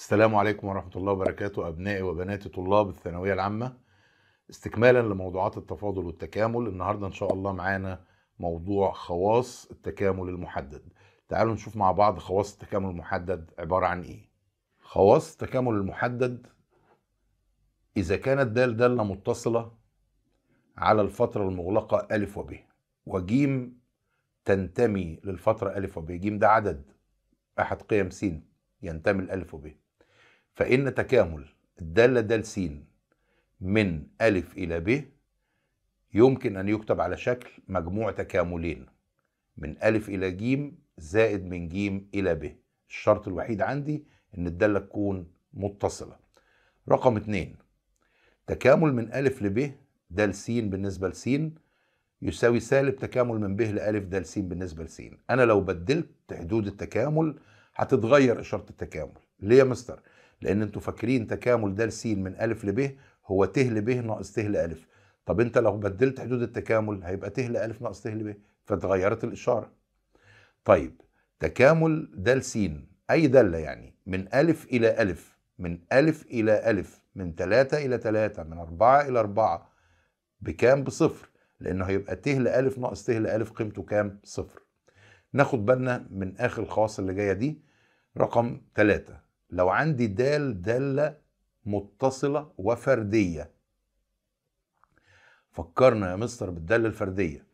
السلام عليكم ورحمة الله وبركاته أبنائي وبناتي طلاب الثانوية العامة استكمالا لموضوعات التفاضل والتكامل النهاردة إن شاء الله معانا موضوع خواص التكامل المحدد تعالوا نشوف مع بعض خواص التكامل المحدد عبارة عن إيه خواص التكامل المحدد إذا كانت دال دالة متصلة على الفترة المغلقة و وب وج تنتمي للفترة و وب ج ده عدد أحد قيم س ينتمي لألف وب فإن تكامل الدالة دال س من أ إلى ب يمكن أن يكتب على شكل مجموع تكاملين من أ إلى ج زائد من ج إلى ب الشرط الوحيد عندي إن الدالة تكون متصلة رقم اتنين تكامل من أ لب د س بالنسبة س يساوي سالب تكامل من ب لأ د س بالنسبة س أنا لو بدلت حدود التكامل هتتغير إشارة التكامل ليه يا مستر؟ لان انتوا فاكرين تكامل د س من ا ل ب هو ت ل ب ناقص ت ل ا طب انت لو بدلت حدود التكامل هيبقى ت ل ا ناقص ت ل ب فتغيرت الاشاره طيب تكامل د س اي داله يعني من ا الى ا من ا الى ا من 3 الى 3 من 4 الى 4 بكام بصفر لانه هيبقى ت ل ا ناقص ت ل ا قيمته كام صفر ناخد بالنا من اخر الخواص اللي جايه دي رقم 3 لو عندي دال دالة متصلة وفردية فكرنا يا مستر بالدالة الفردية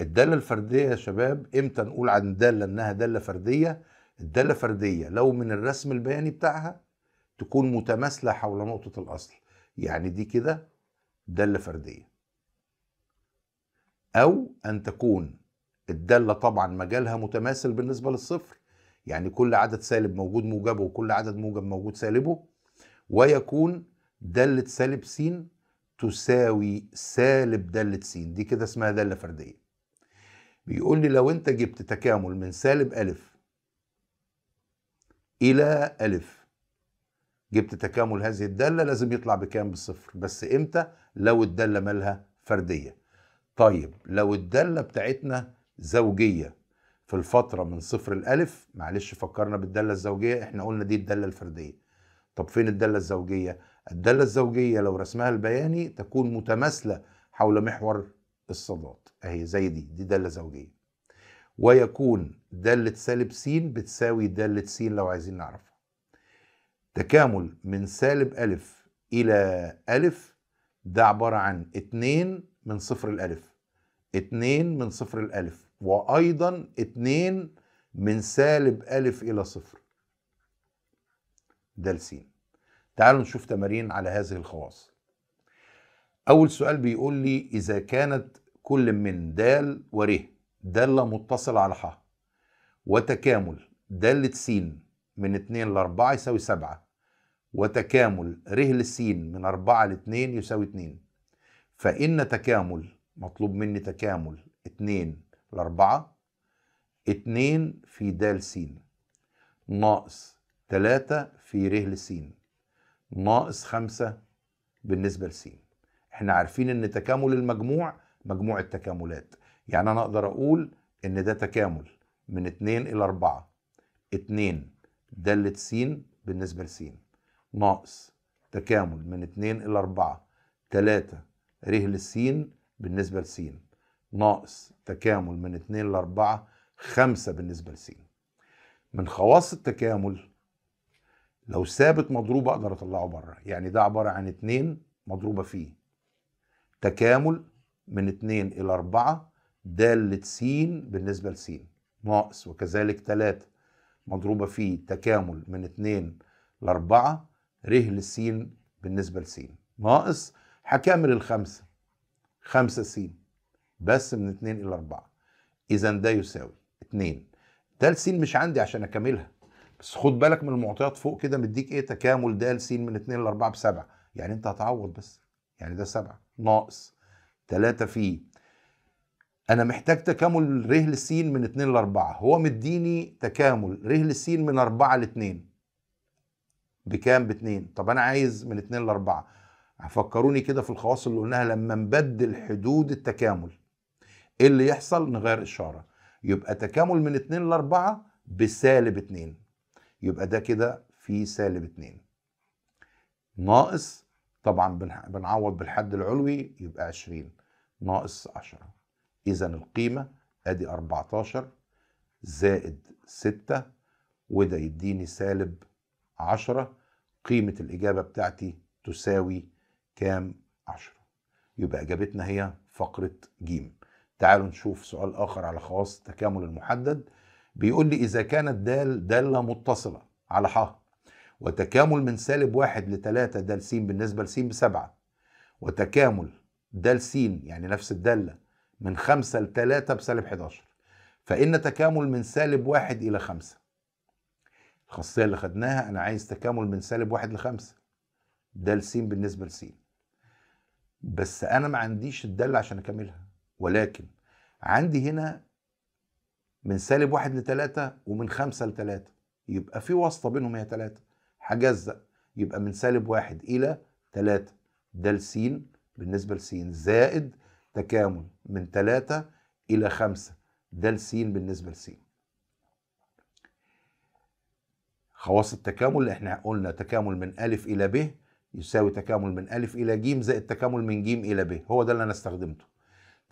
الدالة الفردية يا شباب امتى نقول عن دالة انها دالة فردية الدالة فردية لو من الرسم البياني بتاعها تكون متماثلة حول نقطة الأصل يعني دي كده دالة فردية أو أن تكون الدالة طبعا مجالها متماثل بالنسبة للصفر يعني كل عدد سالب موجود موجبه وكل عدد موجب موجود سالبه ويكون دالة سالب س تساوي سالب دالة س دي كده اسمها دالة فردية بيقول لي لو انت جبت تكامل من سالب ألف إلى ألف جبت تكامل هذه الدالة لازم يطلع بكام بالصفر بس امتى لو الدالة مالها فردية طيب لو الدالة بتاعتنا زوجية في الفترة من صفر الألف معلش فكرنا بالدالة الزوجية احنا قلنا دي الدالة الفردية طب فين الدالة الزوجية؟ الدالة الزوجية لو رسمها البياني تكون متماثلة حول محور الصادات اهي زي دي دي دالة زوجية ويكون دالة سالب س بتساوي دالة س لو عايزين نعرفها تكامل من سالب ألف إلى ألف ده عبارة عن 2 من صفر الألف 2 من صفر الألف وأيضا اتنين من سالب ألف إلى صفر د س تعالوا نشوف تمارين على هذه الخواص أول سؤال بيقول لي إذا كانت كل من دال ر دالة متصلة على ح وتكامل دالة س من 2 ل 4 يساوي 7 وتكامل ر لس من 4 ل 2 يساوي 2 فإن تكامل مطلوب مني تكامل 2 الأربعة اتنين في د س ناقص تلاتة في ر س ناقص خمسة بالنسبة س احنا عارفين ان تكامل المجموع مجموع التكاملات يعني انا اقدر اقول ان ده تكامل من 2 الى 4 2 دالة س بالنسبة س ناقص تكامل من 2 الى 4 3 ر س بالنسبة س ناقص تكامل من 2 ل 4 5 بالنسبة ل س من خواص التكامل لو ثابت مضروب اقدر اطلعه بره يعني ده عبارة عن 2 مضروبة فيه تكامل من 2 إلى 4 دالة س بالنسبة لس ناقص وكذلك 3 مضروبة فيه تكامل من 2 ل 4 ر لس بالنسبة لس ناقص هكمل الخمسة 5 س بس من 2 الى 4 اذا ده يساوي 2 د س مش عندي عشان اكملها بس خد بالك من المعطيات فوق كده مديك ايه تكامل د س من 2 ل 4 ب 7 يعني انت هتعوض بس يعني ده 7 ناقص 3 في انا محتاج تكامل ر س من 2 ل 4 هو مديني تكامل ر س من 4 ل 2 بكام ب 2 طب انا عايز من 2 ل 4 فكروني كده في الخواص اللي قلناها لما نبدل حدود التكامل ايه اللي يحصل نغير اشاره يبقى تكامل من 2 ل 4 بسالب 2 يبقى ده كده في سالب 2 ناقص طبعا بنعوض بالحد العلوي يبقى 20 ناقص 10 اذا القيمه ادي 14 زائد 6 وده يديني سالب 10 قيمه الاجابه بتاعتي تساوي كام 10 يبقى اجابتنا هي فقره ج تعالوا نشوف سؤال آخر على خواص التكامل المحدد بيقول لي إذا كانت د دالة متصلة على ح وتكامل من سالب واحد لثلاثة د س بالنسبة لس بسبعة وتكامل د س يعني نفس الدالة من خمسة لثلاثة بسالب 11 فإن تكامل من سالب واحد إلى خمسة الخاصية اللي خدناها أنا عايز تكامل من سالب واحد لخمسة دال س بالنسبة لسين بس أنا ما عنديش الدالة عشان أكملها ولكن عندي هنا من سالب واحد لتلاتة ومن خمسة لتلاتة يبقى في واسطة بينهم هي تلاتة هجزأ يبقى من سالب واحد إلى تلاتة ده السين بالنسبة لسين زائد تكامل من تلاتة إلى خمسة ده السين بالنسبة لسين خواص التكامل اللي احنا قلنا تكامل من ألف إلى ب يساوي تكامل من ألف إلى ج زائد تكامل من ج إلى ب هو ده اللي أنا استخدمته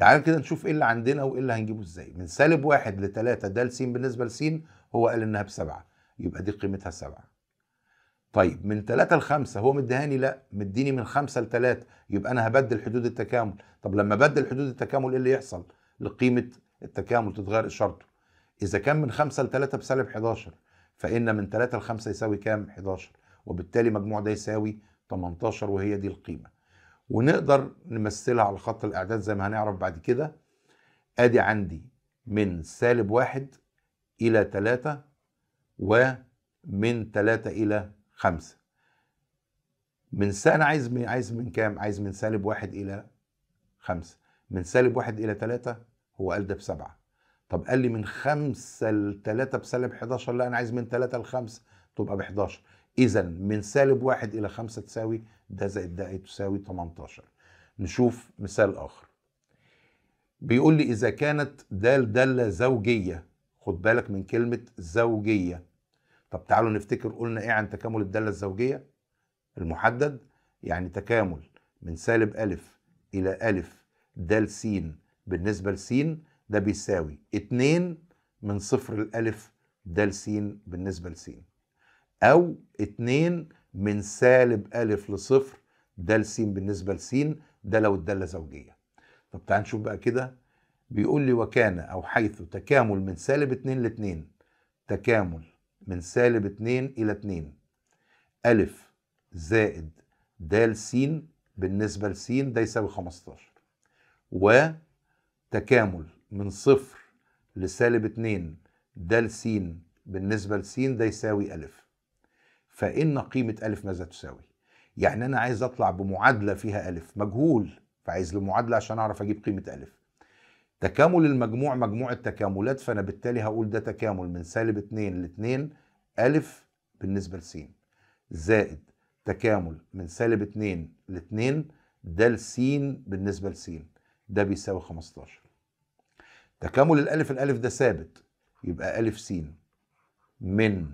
تعال كده نشوف ايه اللي عندنا وايه اللي هنجيبه ازاي من سالب واحد لتلاتة ده لسين بالنسبة لسين هو قال انها بسبعة يبقى دي قيمتها سبعة طيب من تلاتة لخمسة هو مدهاني لا مديني من خمسة لتلاتة يبقى انا هبدل حدود التكامل طب لما بدل حدود التكامل ايه اللي يحصل لقيمة التكامل تتغير اشارته اذا كان من خمسة لتلاتة بسالب 11 فان من تلاتة لخمسة يساوي كام 11 وبالتالي مجموع ده يساوي 18 وهي دي القيمه ونقدر نمثلها على خط الاعداد زي ما هنعرف بعد كده ادي عندي من سالب واحد الى تلاتة ومن تلاتة الى خمسة من سالب انا عايز من عايز من كام؟ عايز من سالب واحد الى خمسة من سالب واحد الى تلاتة هو قال ده بسبعة طب قال لي من خمسة لتلاتة بسالب 11 لا انا عايز من تلاتة لخمسة تبقى ب 11 اذا من سالب واحد الى خمسة تساوي ده زائد ده إيه؟ تساوي 18 نشوف مثال اخر بيقول لي اذا كانت دال داله زوجيه خد بالك من كلمه زوجيه طب تعالوا نفتكر قلنا ايه عن تكامل الداله الزوجيه المحدد يعني تكامل من سالب ألف إلى ألف دال س بالنسبة س ده بيساوي اتنين من صفر الألف دال س بالنسبة لسين أو اتنين من سالب ألف لصفر ده س بالنسبة س ده لو الدالة زوجية طب تعال نشوف بقى كده بيقول لي وكان أو حيث تكامل من سالب اتنين لاتنين تكامل من سالب اتنين إلى اتنين ألف زائد د س بالنسبة س ده يساوي 15 تكامل من صفر لسالب اتنين د س بالنسبة س ده يساوي ألف فإن قيمة ألف ماذا تساوي يعني أنا عايز أطلع بمعادلة فيها ألف مجهول فعايز له معادلة عشان أعرف أجيب قيمة ألف تكامل المجموع مجموع التكاملات فأنا بالتالي هقول ده تكامل من سالب 2 ل 2 ألف بالنسبة س زائد تكامل من سالب 2 ل 2 ده س بالنسبة س ده بيساوي 15 تكامل الألف الألف ده ثابت يبقى ألف س من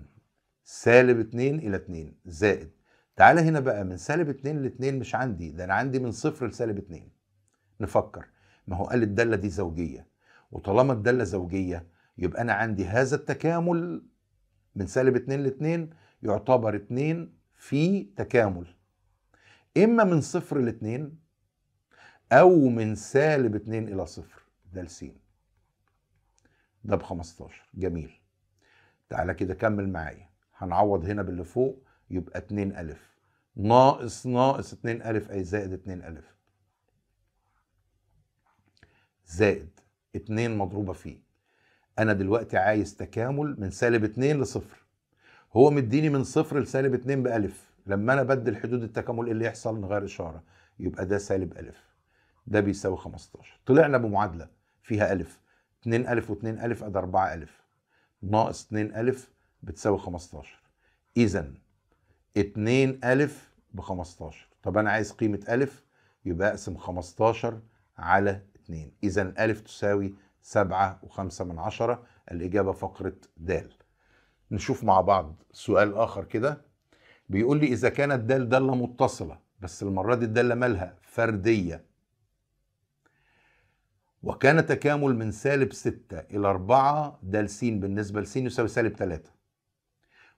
سالب 2 الى 2 زائد تعالى هنا بقى من سالب 2 ل 2 مش عندي ده انا عندي من صفر لسالب 2 نفكر ما هو قال الداله دي زوجيه وطالما الداله زوجيه يبقى انا عندي هذا التكامل من سالب 2 ل 2 يعتبر 2 في تكامل اما من صفر ل 2 او من سالب 2 الى صفر ده س ده ب 15 جميل تعالى كده كمل معايا هنعوض هنا باللي فوق يبقى 2 ألف ناقص ناقص 2 ألف أي زائد 2 ألف زائد 2 مضروبة فيه أنا دلوقتي عايز تكامل من سالب 2 لصفر هو مديني من صفر لسالب 2 بألف لما أنا بدل حدود التكامل إيه اللي يحصل نغير إشارة يبقى ده سالب ألف ده بيساوي 15 طلعنا بمعادلة فيها ألف 2 ألف و2 ألف أدي 4 ألف ناقص 2 ألف بتساوي 15 اذا 2 الف ب 15 طب انا عايز قيمه الف يبقى اقسم 15 على 2 اذا الف تساوي 7 و5 من عشرة الاجابه فقره د نشوف مع بعض سؤال اخر كده بيقول لي اذا كانت د داله متصله بس المره دي الداله مالها فرديه وكان تكامل من سالب 6 إلى 4 د س بالنسبة لس يساوي سالب 3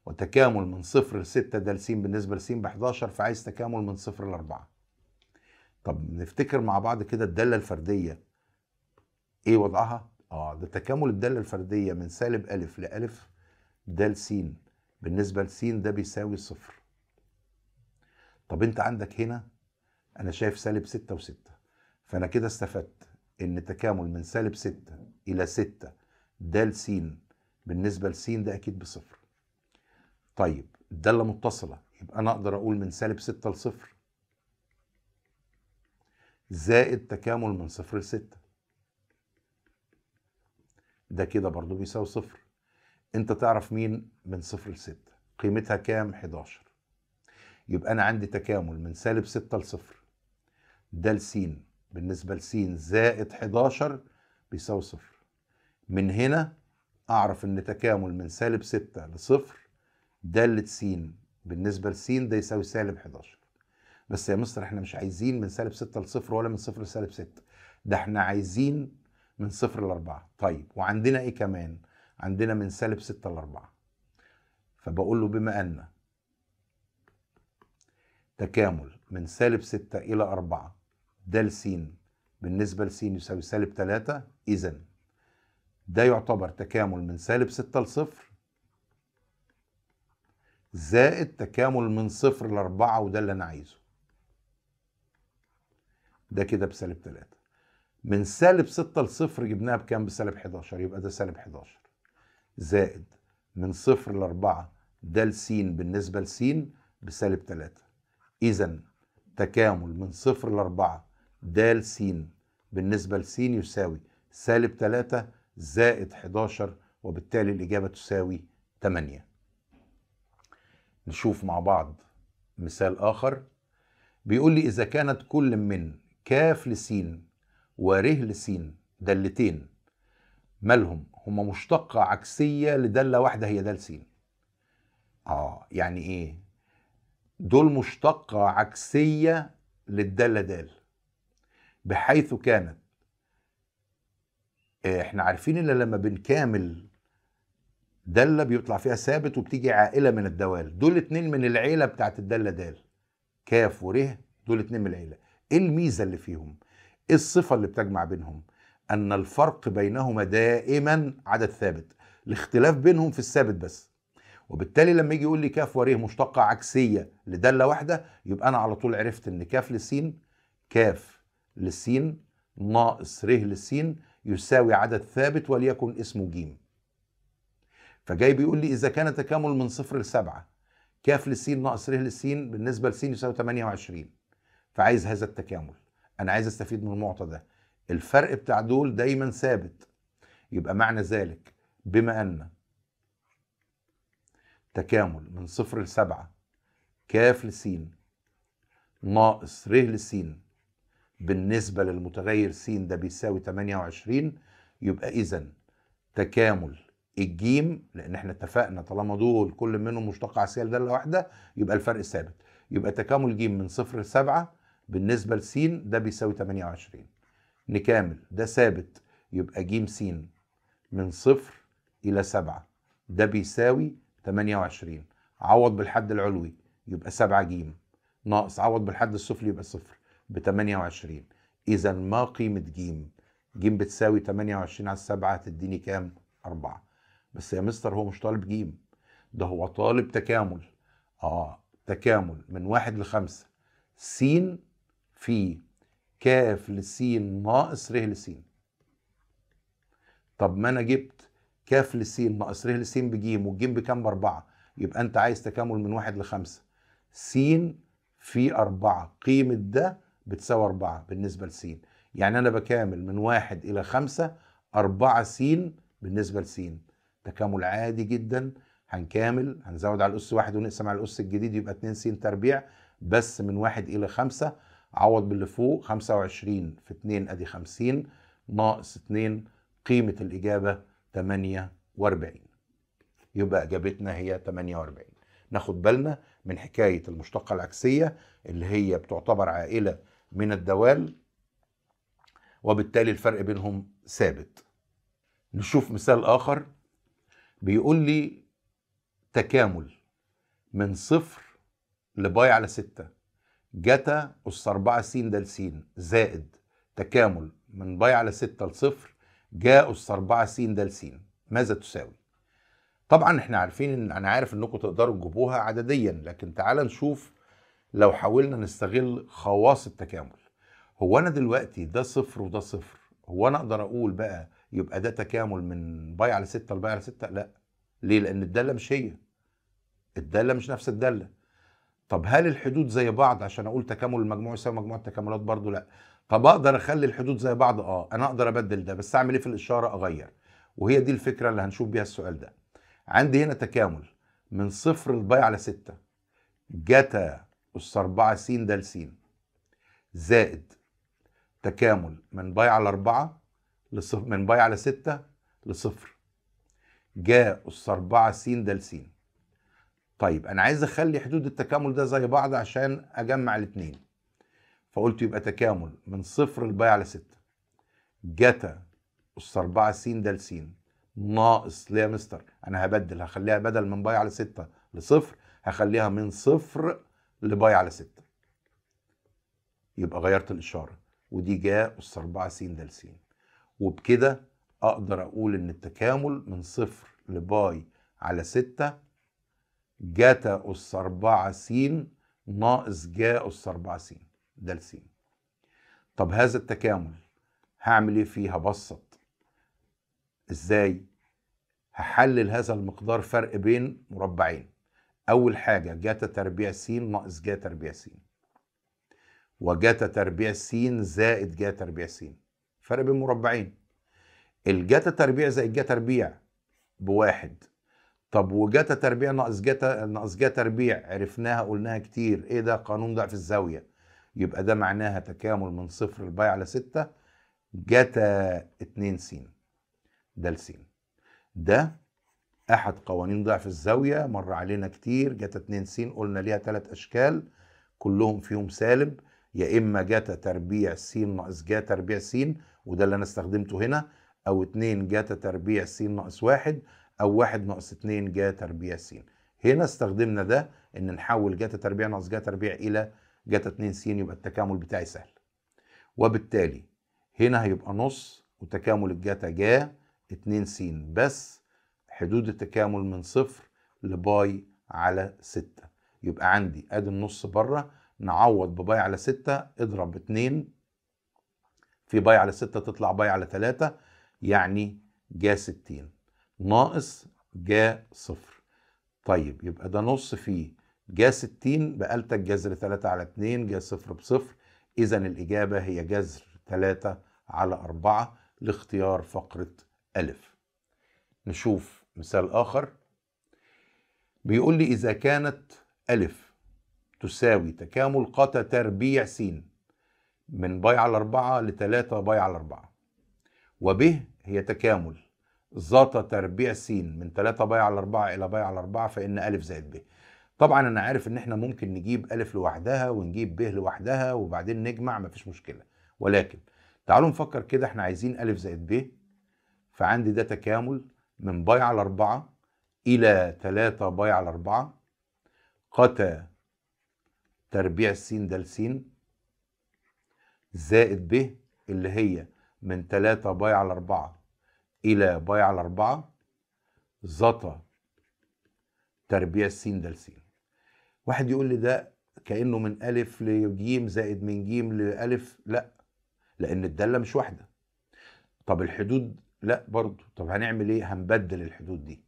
وتكامل من صفر لستة ده لسين بالنسبة لسين ب 11 فعايز تكامل من صفر لأربعة طب نفتكر مع بعض كده الدالة الفردية ايه وضعها؟ اه ده تكامل الدالة الفردية من سالب ألف لألف ده لسين بالنسبة لسين ده بيساوي صفر طب انت عندك هنا انا شايف سالب ستة وستة فانا كده استفدت ان تكامل من سالب ستة الى ستة ده لسين بالنسبة لسين ده اكيد بصفر طيب الداله متصله يبقى انا اقدر اقول من سالب 6 لصفر زائد تكامل من صفر لستة ده كده برضو بيساوي صفر انت تعرف مين من صفر لستة قيمتها كام 11 يبقى انا عندي تكامل من سالب 6 لصفر ده لسين بالنسبة لسين زائد 11 بيساوي صفر من هنا اعرف ان تكامل من سالب 6 لصفر دالة س بالنسبة س ده يساوي سالب 11 بس يا مستر احنا مش عايزين من سالب 6 لصفر ولا من صفر لسالب 6 ده احنا عايزين من صفر لأربعة طيب وعندنا ايه كمان عندنا من سالب 6 لأربعة فبقول له بما أن تكامل من سالب 6 إلى 4 ده س بالنسبة س يساوي سالب 3 إذا ده يعتبر تكامل من سالب 6 لصفر زائد تكامل من صفر لأربعة وده اللي أنا عايزه ده كده بسالب 3 من سالب ستة لصفر جبناها بكام بسالب 11 يبقى ده سالب 11 زائد من صفر لأربعة ده لسين بالنسبة لسين بسالب 3 إذا تكامل من صفر لأربعة ده لسين بالنسبة لسين يساوي سالب 3 زائد 11 وبالتالي الإجابة تساوي 8 نشوف مع بعض مثال آخر بيقول لي إذا كانت كل من كاف لسين وره لسين دلتين مالهم هما مشتقة عكسية لدالة واحدة هي دال سين آه يعني إيه دول مشتقة عكسية للدالة دال بحيث كانت آه، احنا عارفين ان لما بنكامل دالة بيطلع فيها ثابت وبتيجي عائلة من الدوال دول اتنين من العيلة بتاعت الدالة دال كاف وره دول اتنين من العيلة ايه الميزة اللي فيهم ايه الصفة اللي بتجمع بينهم ان الفرق بينهما دائما عدد ثابت الاختلاف بينهم في الثابت بس وبالتالي لما يجي يقول لي كاف وريه مشتقة عكسية لدالة واحدة يبقى أنا على طول عرفت إن كاف لسين كاف لسين ناقص ره لسين يساوي عدد ثابت وليكن اسمه جيم فجاي بيقول لي اذا كان تكامل من صفر لسبعه كاف للسين ناقص ر للسين بالنسبه لسين يساوي 28 فعايز هذا التكامل انا عايز استفيد من المعطى ده الفرق بتاع دول دايما ثابت يبقى معنى ذلك بما ان تكامل من صفر لسبعه كاف لسين ناقص ر لسين بالنسبة للمتغير س ده بيساوي 28 يبقى إذا تكامل الجيم لان احنا اتفقنا طالما دول كل منهم مشتق عسير داله واحده يبقى الفرق ثابت يبقى تكامل جيم من صفر لسبعه بالنسبه لسين ده بيساوي 28 نكامل ده ثابت يبقى جيم سين من صفر الى سبعه ده بيساوي 28 عوض بالحد العلوي يبقى 7 جيم ناقص عوض بالحد السفلي يبقى صفر ب 28 اذا ما قيمه جيم جيم بتساوي 28 على 7 هتديني كام 4 بس يا مستر هو مش طالب جيم ده هو طالب تكامل اه تكامل من واحد لخمسة س في كاف لسين ناقص ر لسين طب ما انا جبت كاف لسين ناقص ر لسين بجيم والجيم بكام باربعة يبقى انت عايز تكامل من واحد لخمسة س في أربعة قيمة ده بتساوي أربعة بالنسبة لسين يعني أنا بكامل من واحد إلى خمسة أربعة س بالنسبة لسين تكامل عادي جدا هنكامل هنزود على الأس واحد ونقسم على الأس الجديد يبقى 2 س تربيع بس من واحد إلى خمسة عوض باللي فوق 25 في 2 أدي 50 ناقص 2 قيمة الإجابة 48 يبقى إجابتنا هي 48 ناخد بالنا من حكاية المشتقة العكسية اللي هي بتعتبر عائلة من الدوال وبالتالي الفرق بينهم ثابت نشوف مثال آخر بيقول لي تكامل من صفر لباي على ستة جتا أس أربعة س د س زائد تكامل من باي على ستة لصفر جا أس أربعة س د س ماذا تساوي؟ طبعا احنا عارفين ان انا عارف انكم تقدروا تجيبوها عدديا لكن تعال نشوف لو حاولنا نستغل خواص التكامل هو انا دلوقتي ده صفر وده صفر هو انا اقدر اقول بقى يبقى ده تكامل من باي على ستة لباي على ستة لا ليه لان الدالة مش هي الدالة مش نفس الدالة طب هل الحدود زي بعض عشان اقول تكامل المجموع يساوي مجموع التكاملات برضو لا طب اقدر اخلي الحدود زي بعض اه انا اقدر ابدل ده بس اعمل ايه في الاشاره اغير وهي دي الفكره اللي هنشوف بيها السؤال ده عندي هنا تكامل من صفر لباي على ستة جتا أس 4 س د س زائد تكامل من باي على 4 لصفر من باي على 6 لصفر جا أس 4 س د س طيب أنا عايز أخلي حدود التكامل ده زي بعض عشان أجمع الاتنين فقلت يبقى تكامل من صفر لباي على 6 جتا أس 4 س د س ناقص ليه يا مستر أنا هبدل هخليها بدل من باي على 6 لصفر هخليها من صفر لباي على 6 يبقى غيرت الإشارة ودي جا أس 4 س د س وبكده اقدر اقول ان التكامل من صفر لباي على ستة جتا أس أربعة س ناقص جا أس أربعة س ده س طب هذا التكامل هعمل ايه فيه هبسط ازاي هحلل هذا المقدار فرق بين مربعين اول حاجة جتا تربيع س ناقص جا تربيع س وجتا تربيع س زائد جا تربيع س فرق بين مربعين الجتا تربيع زي الجتا تربيع بواحد طب وجتا تربيع ناقص جتا ناقص جتا تربيع عرفناها قلناها كتير ايه ده قانون ضعف الزاويه يبقى ده معناها تكامل من صفر لباي على ستة جتا اتنين س ده ل ده احد قوانين ضعف الزاويه مر علينا كتير جتا اتنين س قلنا ليها تلات اشكال كلهم فيهم سالب يا اما جتا تربيع س ناقص جتا تربيع س وده اللي انا استخدمته هنا او 2 جتا تربيع س ناقص 1 او 1 ناقص 2 جتا تربيع س هنا استخدمنا ده ان نحول جتا تربيع ناقص جتا تربيع الى جتا 2 س يبقى التكامل بتاعي سهل وبالتالي هنا هيبقى نص وتكامل الجتا جا 2 س بس حدود التكامل من صفر لباي على 6 يبقى عندي ادي النص بره نعوض بباي على 6 اضرب 2 في باي على ستة تطلع باي على ثلاثة يعني جا ستين ناقص جا صفر طيب يبقى ده نص فيه جا ستين بقالتك الجذر ثلاثة على اتنين جا صفر بصفر إذا الإجابة هي جذر ثلاثة على أربعة لاختيار فقرة ألف نشوف مثال آخر بيقول لي إذا كانت ألف تساوي تكامل قطع تربيع سين من باي على أربعة لثلاثة باي على أربعة وب هي تكامل ذات تربيع س من 3 باي على 4 إلى باي على 4 فإن أ زائد ب طبعا أنا عارف إن إحنا ممكن نجيب أ لوحدها ونجيب ب لوحدها وبعدين نجمع مفيش مشكلة ولكن تعالوا نفكر كده إحنا عايزين أ زائد ب فعندي ده تكامل من باي على 4 إلى 3 باي على 4 قتا تربيع س ده لسين زائد ب اللي هي من 3 باي على 4 إلى باي على 4 زطة تربيع س د س واحد يقول لي ده كأنه من ألف لجيم زائد من جيم لألف لا لأن الدالة مش واحدة طب الحدود لا برضه طب هنعمل ايه هنبدل الحدود دي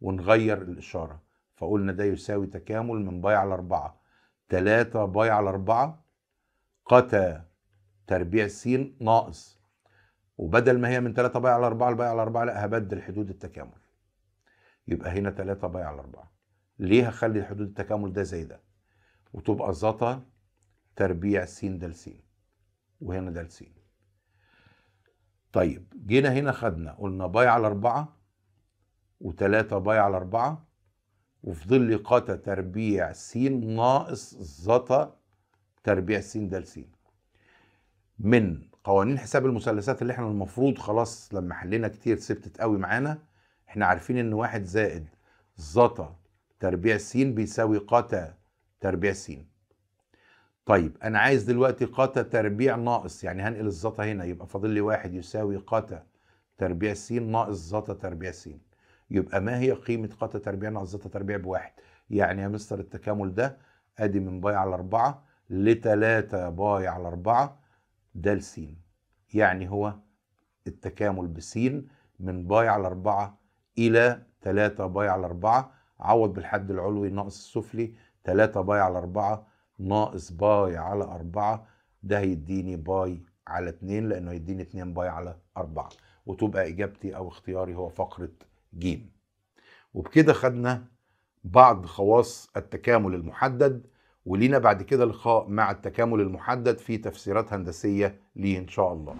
ونغير الإشارة فقلنا ده يساوي تكامل من باي على 4 3 باي على 4 قتا تربيع السين ناقص وبدل ما هي من 3 باي على 4 باي على 4 لا هبدل حدود التكامل يبقى هنا 3 باي على 4 ليه هخلي حدود التكامل ده زي ده وتبقى زتا تربيع س د س وهنا د س طيب جينا هنا خدنا قلنا باي على 4 و3 باي على 4 وفي ظل قتا تربيع س ناقص زطا تربيع س د س من قوانين حساب المثلثات اللي احنا المفروض خلاص لما حلينا كتير ثبتت قوي معانا احنا عارفين ان واحد زائد زطا تربيع س بيساوي قاتا تربيع س طيب انا عايز دلوقتي قاتا تربيع ناقص يعني هنقل الزطا هنا يبقى فاضل لي واحد يساوي قاتا تربيع س ناقص زطا تربيع س يبقى ما هي قيمة قاتا تربيع ناقص زطا تربيع بواحد يعني يا مستر التكامل ده ادي من باي على اربعة لتلاتة باي على اربعة د س يعني هو التكامل بسين من باي على أربعة إلى 3 باي على 4 عوض بالحد العلوي ناقص السفلي 3 باي على 4 ناقص باي على 4 ده هيديني باي على 2 لأنه هيديني 2 باي على 4 وتبقى إجابتي أو اختياري هو فقرة ج وبكده خدنا بعض خواص التكامل المحدد ولينا بعد كده لقاء مع التكامل المحدد في تفسيرات هندسية ليه إن شاء الله